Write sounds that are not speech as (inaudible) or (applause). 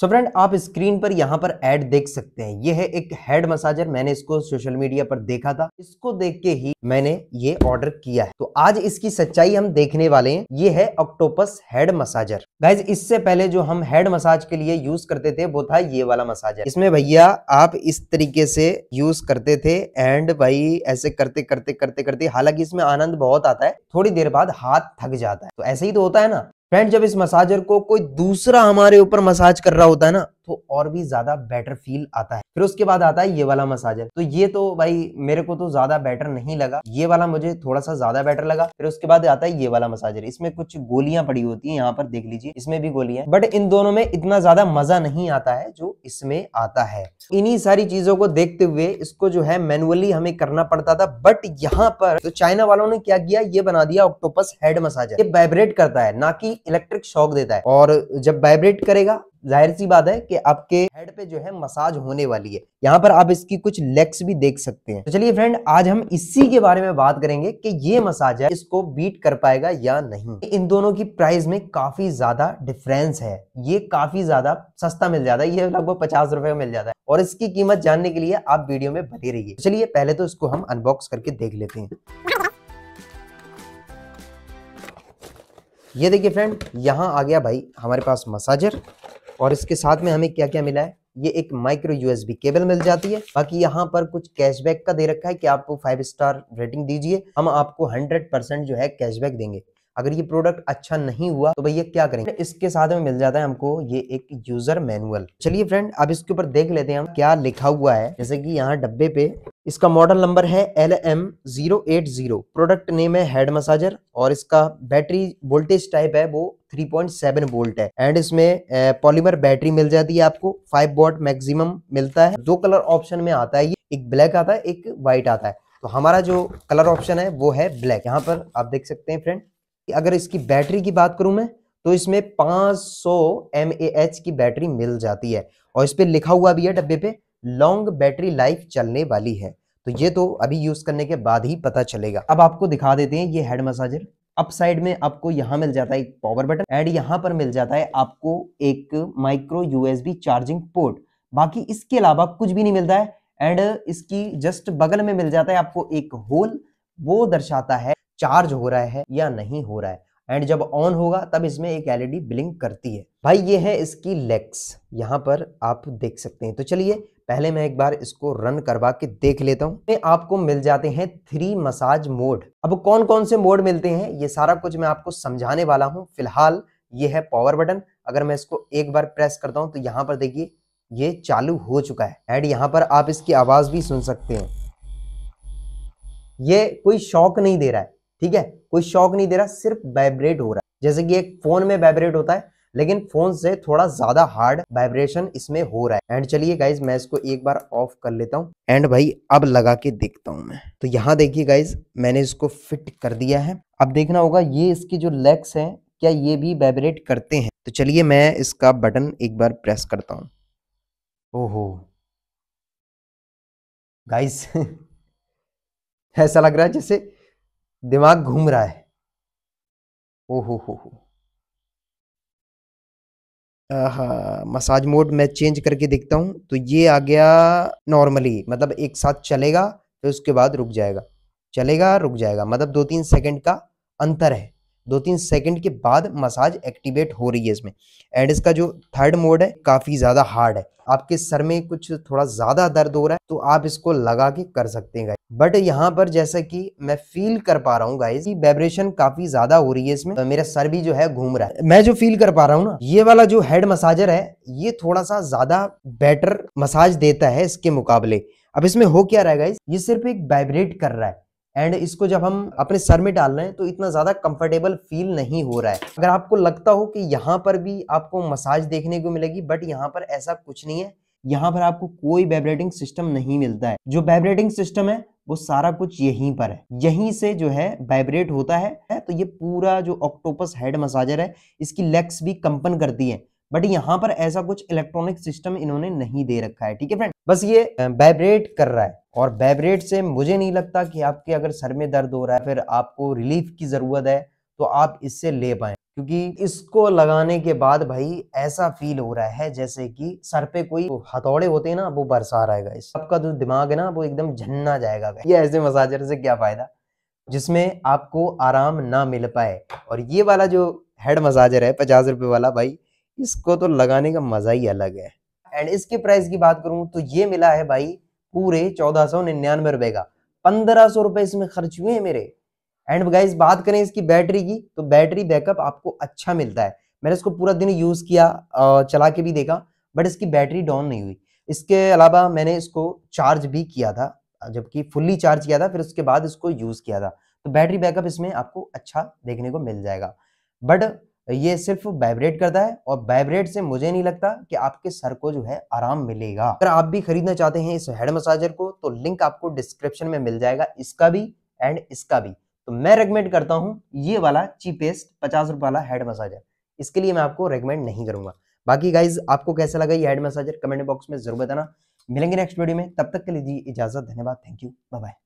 सो so friend आप screen पर यहाँ पर ऐड देख सकते हैं ये है एक हेड मसाजर मैंने इसको सोशल मीडिया पर देखा था इसको देख के ही मैंने ये ऑर्डर किया है तो आज इसकी सच्चाई हम देखने वाले हैं ये है ऑक्टोपस हेड मसाजर गाइज इससे पहले जो हम हेड मसाज के लिए यूज करते थे वो था ये वाला मसाजर इसमें भैया आप इस तरीके से यूज करते थे एंड भाई ऐसे करते करते करते करते हालांकि इसमें आनंद बहुत आता है थोड़ी देर बाद हाथ थक जाता है तो ऐसे ही तो होता है ना फ्रेंड जब इस मसाजर को कोई दूसरा हमारे ऊपर मसाज कर रहा होता है ना तो और भी ज्यादा बेटर फील आता है फिर उसके बाद आता है ये वाला मसाजर तो ये तो भाई मेरे को तो ज्यादा बेटर नहीं लगा ये वाला मुझे थोड़ा सा ज्यादा बेटर लगा फिर उसके बाद आता है ये वाला मसाजर इसमें कुछ गोलियां पड़ी होती है यहाँ पर देख लीजिए इसमें भी गोलियां बट इन दोनों में इतना ज्यादा मजा नहीं आता है जो इसमें आता है इन्हीं सारी चीजों को देखते हुए इसको जो है मैनुअली हमें करना पड़ता था बट यहाँ पर तो चाइना वालों ने क्या किया ये बना दिया ऑक्टोपस हेड मसाजर ये वाइब्रेट करता है ना कि इलेक्ट्रिक शॉक देता है और जब वाइब्रेट करेगा जाहिर सी बात है कि आपके हेड पे जो है मसाज होने वाली है यहाँ पर आप इसकी कुछ लेग्स भी देख सकते हैं तो चलिए फ्रेंड आज हम इसी के बारे में बात करेंगे कि ये मसाज है इसको बीट कर पाएगा या नहीं इन दोनों की प्राइस में काफी ज्यादा डिफरेंस है ये काफी ज्यादा सस्ता मिल जाता है ये लगभग पचास रुपए में मिल जाता है और इसकी कीमत जानने के लिए आप वीडियो में बने रहिए तो चलिए पहले तो इसको हम अनबॉक्स करके देख लेते हैं ये देखिए फ्रेंड यहाँ आ गया भाई हमारे पास मसाजर और इसके साथ में हमें क्या क्या मिला है ये एक माइक्रो यूएसबी केबल मिल जाती है बाकी यहाँ पर कुछ कैशबैक का दे रखा है कि आपको फाइव स्टार रेटिंग दीजिए हम आपको हंड्रेड परसेंट जो है कैशबैक देंगे अगर ये प्रोडक्ट अच्छा नहीं हुआ तो भैया क्या करेंगे इसके साथ में मिल जाता है हमको ये एक यूजर मैनुअल चलिए फ्रेंड अब इसके ऊपर देख लेते हैं हम क्या लिखा हुआ है जैसे कि यहाँ डब्बे पे इसका मॉडल नंबर है L M zero eight zero product name है हेड मसाजर और इसका बैटरी वोल्टेज टाइप है वो 3.7 वोल्ट है एंड इसमें पॉलीमर बैटरी मिल जाती है आपको 5 वॉट मैक्सिमम मिलता है दो कलर ऑप्शन में आता है ये एक ब्लैक आता है एक व्हाइट आता है तो हमारा जो कलर ऑप्शन है वो है ब्लैक यहाँ पर आप देख सकते हैं फ्रेंड अगर इसकी बैटरी की बात करूं मैं तो इसमें पांच सौ की बैटरी मिल जाती है और इस पर लिखा हुआ भी है डब्बे पे लॉन्ग बैटरी लाइफ चलने वाली है तो ये तो अभी यूज़ करने के बाद ही पता चलेगा अब आपको दिखा देते हैं ये हेड मसाजर अप साइड में आपको यहाँ मिल जाता है एक पावर बटन एंड यहाँ पर मिल जाता है आपको एक माइक्रो यूएसबी चार्जिंग पोर्ट बाकी इसके अलावा कुछ भी नहीं मिलता है एंड इसकी जस्ट बगल में मिल जाता है आपको एक होल वो दर्शाता है चार्ज हो रहा है या नहीं हो रहा है एंड जब ऑन होगा तब इसमें एक एलईडी ब्लिंक e करती है भाई ये है इसकी लेग्स यहाँ पर आप देख सकते हैं तो चलिए पहले मैं एक बार इसको रन करवा के देख लेता हूँ आपको मिल जाते हैं थ्री मसाज मोड अब कौन कौन से मोड मिलते हैं ये सारा कुछ मैं आपको समझाने वाला हूँ फिलहाल ये है पावर बटन अगर मैं इसको एक बार प्रेस करता हूँ तो यहाँ पर देखिए ये चालू हो चुका है एंड यहाँ पर आप इसकी आवाज़ भी सुन सकते हैं ये कोई शौक नहीं दे रहा है ठीक है कोई शौक नहीं दे रहा सिर्फ वाइब्रेट हो रहा है जैसे कि एक फ़ोन में वाइब्रेट होता है लेकिन फोन से थोड़ा ज्यादा हार्ड वाइब्रेशन इसमें हो रहा है एंड चलिए गाइज मैं इसको एक बार ऑफ कर लेता हूँ एंड भाई अब लगा के देखता हूँ मैं तो यहाँ देखिए गाइज मैंने इसको फिट कर दिया है अब देखना होगा ये इसकी जो लेग्स हैं क्या ये भी वाइब्रेट करते हैं तो चलिए मैं इसका बटन एक बार प्रेस करता हूँ ओहो गाइस (laughs) ऐसा लग रहा है जैसे दिमाग घूम रहा है ओहो हो हो हाँ मसाज मोड मैं चेंज करके देखता हूँ तो ये आ गया नॉर्मली मतलब एक साथ चलेगा फिर उसके बाद रुक जाएगा चलेगा रुक जाएगा मतलब दो तीन सेकंड का अंतर है दो तीन सेकंड के बाद मसाज एक्टिवेट हो रही है इसमें एंड इसका जो थर्ड मोड है काफ़ी ज़्यादा हार्ड है आपके सर में कुछ थोड़ा ज़्यादा दर्द हो रहा है तो आप इसको लगा के कर सकते हैं बट यहाँ पर जैसा कि मैं फील कर पा रहा हूँ गाइज की वाइब्रेशन काफी ज्यादा हो रही है इसमें तो मेरा सर भी जो है घूम रहा है मैं जो फील कर पा रहा हूँ ना ये वाला जो हेड मसाजर है ये थोड़ा सा ज्यादा बेटर मसाज देता है इसके मुकाबले अब इसमें हो क्या रहा है गाइज ये सिर्फ एक वाइब्रेट कर रहा है एंड इसको जब हम अपने सर में डाल रहे हैं तो इतना ज़्यादा कंफर्टेबल फील नहीं हो रहा है अगर आपको लगता हो कि यहाँ पर भी आपको मसाज देखने को मिलेगी बट यहाँ पर ऐसा कुछ नहीं है यहाँ पर आपको कोई वाइब्रेटिंग सिस्टम नहीं मिलता है जो वाइब्रेटिंग सिस्टम है वो सारा कुछ यहीं पर है यहीं से जो है वाइब्रेट होता है तो ये पूरा जो ऑक्टोपस हेड मसाजर है इसकी लेग्स भी कंपन करती है बट यहाँ पर ऐसा कुछ इलेक्ट्रॉनिक सिस्टम इन्होंने नहीं दे रखा है ठीक है फ्रेंड बस ये वाइब्रेट कर रहा है और वाइब्रेट से मुझे नहीं लगता कि आपके अगर सर में दर्द हो रहा है फिर आपको रिलीफ की ज़रूरत है तो आप इससे ले पाए क्योंकि इसको लगाने के बाद भाई ऐसा फील हो रहा है जैसे कि सर पे कोई हथौड़े होते हैं ना वो बरसा रहा है आपका जो दिमाग है ना वो एकदम झन्ना जाएगा ये ऐसे मसाजर से क्या फ़ायदा जिसमें आपको आराम ना मिल पाए और ये वाला जो हेड मसाजर है पचास रुपए वाला भाई इसको तो लगाने का मज़ा ही अलग है एंड इसके प्राइस की बात करूं तो ये मिला है भाई पूरे चौदह सौ निन्यानवे रुपए का पंद्रह सौ रुपए इसमें खर्च हुए हैं मेरे एंड गाइज बात करें इसकी बैटरी की तो बैटरी बैकअप आपको अच्छा मिलता है मैंने इसको पूरा दिन यूज़ किया चला के भी देखा बट इसकी बैटरी डाउन नहीं हुई इसके अलावा मैंने इसको चार्ज भी किया था जबकि फुल्ली चार्ज किया था फिर उसके बाद इसको यूज़ किया था तो बैटरी बैकअप इसमें आपको अच्छा देखने को मिल जाएगा बट ये सिर्फ वाइब्रेट करता है और वाइब्रेट से मुझे नहीं लगता कि आपके सर को जो है आराम मिलेगा अगर आप भी खरीदना चाहते हैं इस हेड मसाजर को तो लिंक आपको डिस्क्रिप्शन में मिल जाएगा इसका भी एंड इसका भी तो मैं रेकमेंड करता हूँ ये वाला चीपेस्ट पचास रुपये वाला हेड मसाजर इसके लिए मैं आपको रेकमेंड नहीं करूँगा बाकी गाइज आपको कैसा लगा ये हेड मसाजर कमेंट बॉक्स में जरूर बताना मिलेंगे नेक्स्ट वीडियो में तब तक के लिए दी इजाजत धन्यवाद थैंक यू बाय